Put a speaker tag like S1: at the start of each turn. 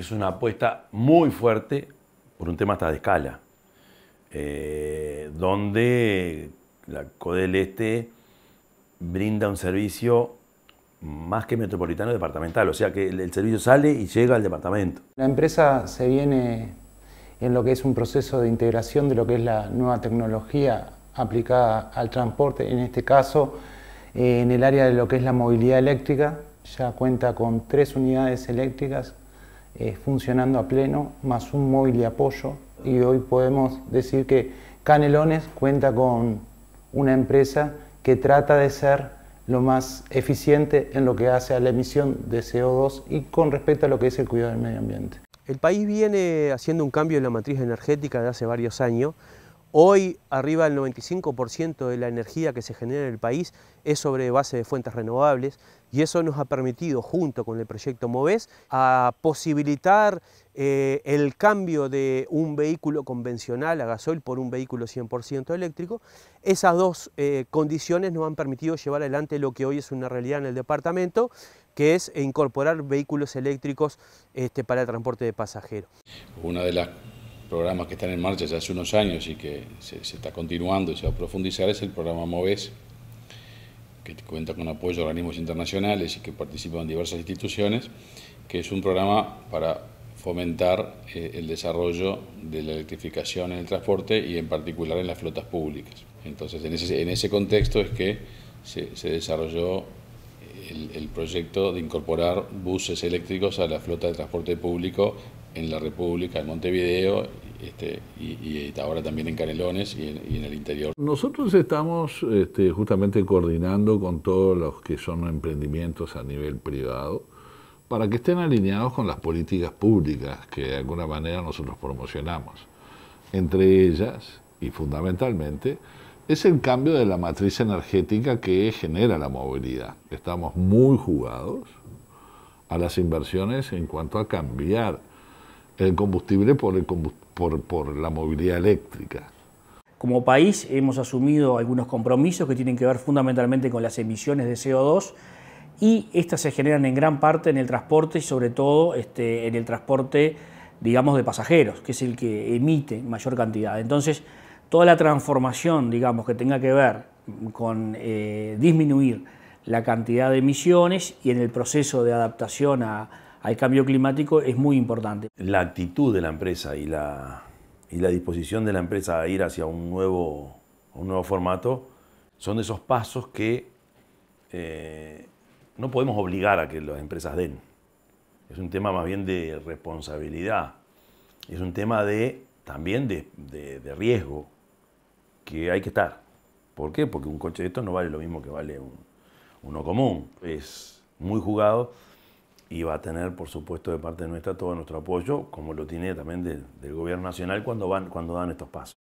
S1: es una apuesta muy fuerte por un tema hasta de escala, eh, donde la CODEL Este brinda un servicio más que metropolitano departamental, o sea que el servicio sale y llega al departamento.
S2: La empresa se viene en lo que es un proceso de integración de lo que es la nueva tecnología aplicada al transporte, en este caso eh, en el área de lo que es la movilidad eléctrica, ya cuenta con tres unidades eléctricas eh, funcionando a pleno, más un móvil de apoyo. Y hoy podemos decir que Canelones cuenta con una empresa que trata de ser lo más eficiente en lo que hace a la emisión de CO2 y con respecto a lo que es el cuidado del medio ambiente. El país viene haciendo un cambio en la matriz energética de
S3: hace varios años Hoy arriba del 95% de la energía que se genera en el país es sobre base de fuentes renovables y eso nos ha permitido, junto con el proyecto MOVES, a posibilitar eh, el cambio de un vehículo convencional a gasoil por un vehículo 100% eléctrico. Esas dos eh, condiciones nos han permitido llevar adelante lo que hoy es una realidad en el departamento, que es incorporar vehículos eléctricos este, para el transporte de pasajeros.
S4: Una de las programas que están en marcha ya hace unos años y que se, está continuando y se va a profundizar es el programa MOVES, que cuenta con apoyo de organismos internacionales y que participan diversas instituciones, que es un programa para fomentar eh, el desarrollo de la electrificación en el transporte y en particular en las flotas públicas. Entonces, en ese, contexto es que se, desarrolló el, proyecto de incorporar buses eléctricos a la flota de transporte público en la República, en Montevideo este, y, este, ahora también en Canelones y en, el
S5: interior. Nosotros estamos este, justamente coordinando con todos los que son emprendimientos a nivel privado para que estén alineados con las políticas públicas que de alguna manera nosotros promocionamos. Entre ellas, y fundamentalmente, es el cambio de la matriz energética que genera la movilidad. Estamos muy jugados a las inversiones en cuanto a cambiar el combustible por, por, la movilidad eléctrica.
S6: Como país hemos asumido algunos compromisos que tienen que ver fundamentalmente con las emisiones de CO2 y estas se generan en gran parte en el transporte y sobre todo este, en el transporte, digamos, de pasajeros, que es el que emite mayor cantidad. Entonces, toda la transformación, digamos, que tenga que ver con eh, disminuir la cantidad de emisiones y en el proceso de adaptación a, al cambio climático es muy importante.
S1: La actitud de la empresa y la, disposición de la empresa a ir hacia un nuevo, formato son de esos pasos que eh, no podemos obligar a que las empresas den. Es un tema más bien de responsabilidad, es un tema de, también de, riesgo que hay que estar. ¿Por qué? Porque un coche de estos no vale lo mismo que vale uno común. Es muy jugado y va a tener, por supuesto, de parte nuestra todo nuestro apoyo, como lo tiene también del, Gobierno Nacional cuando, van, cuando dan estos pasos.